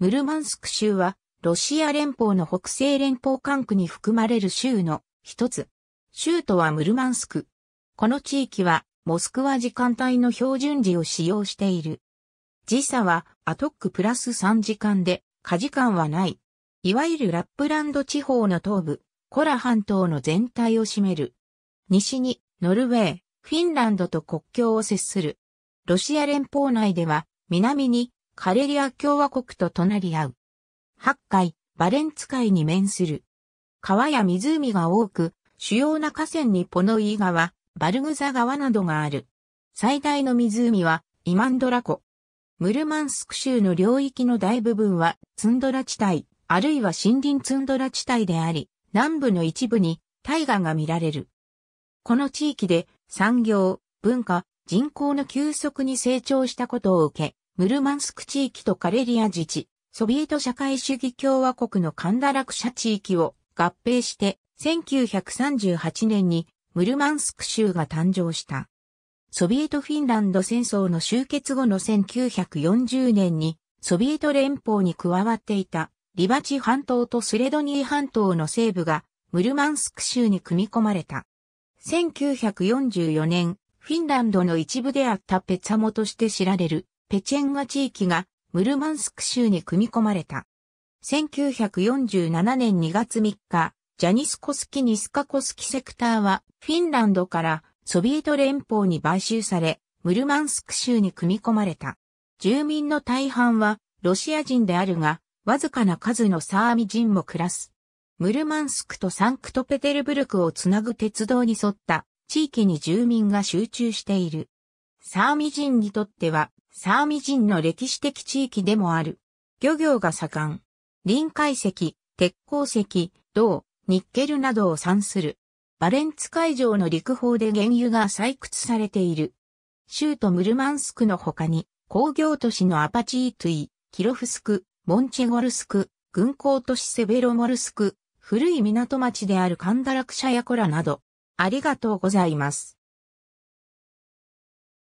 ムルマンスク州は、ロシア連邦の北西連邦管区に含まれる州の一つ。州都はムルマンスク。この地域は、モスクワ時間帯の標準時を使用している。時差は、アトックプラス3時間で、過時間はない。いわゆるラップランド地方の東部、コラ半島の全体を占める。西に、ノルウェー、フィンランドと国境を接する。ロシア連邦内では、南にカレリア共和国と隣り合う。八海、バレンツ海に面する。川や湖が多く、主要な河川にポノイ川、バルグザ川などがある。最大の湖はイマンドラ湖。ムルマンスク州の領域の大部分はツンドラ地帯、あるいは森林ツンドラ地帯であり、南部の一部に大河が見られる。この地域で産業、文化、人口の急速に成長したことを受け、ムルマンスク地域とカレリア自治、ソビエト社会主義共和国のカンダラク社地域を合併して、1938年にムルマンスク州が誕生した。ソビエトフィンランド戦争の終結後の1940年に、ソビエト連邦に加わっていたリバチ半島とスレドニー半島の西部がムルマンスク州に組み込まれた。1944年、フィンランドの一部であったペツァモとして知られるペチェンガ地域がムルマンスク州に組み込まれた。1947年2月3日、ジャニスコスキ・ニスカコスキセクターはフィンランドからソビエト連邦に買収され、ムルマンスク州に組み込まれた。住民の大半はロシア人であるが、わずかな数のサーミ人も暮らす。ムルマンスクとサンクトペテルブルクをつなぐ鉄道に沿った地域に住民が集中している。サーミ人にとってはサーミ人の歴史的地域でもある。漁業が盛ん。臨海石、鉄鉱石、銅、ニッケルなどを産する。バレンツ海上の陸法で原油が採掘されている。州都ムルマンスクの他に、工業都市のアパチートゥイ、キロフスク、モンチェゴルスク、軍港都市セベロモルスク、古い港町であるカンダラクシャヤコラなど、ありがとうございます。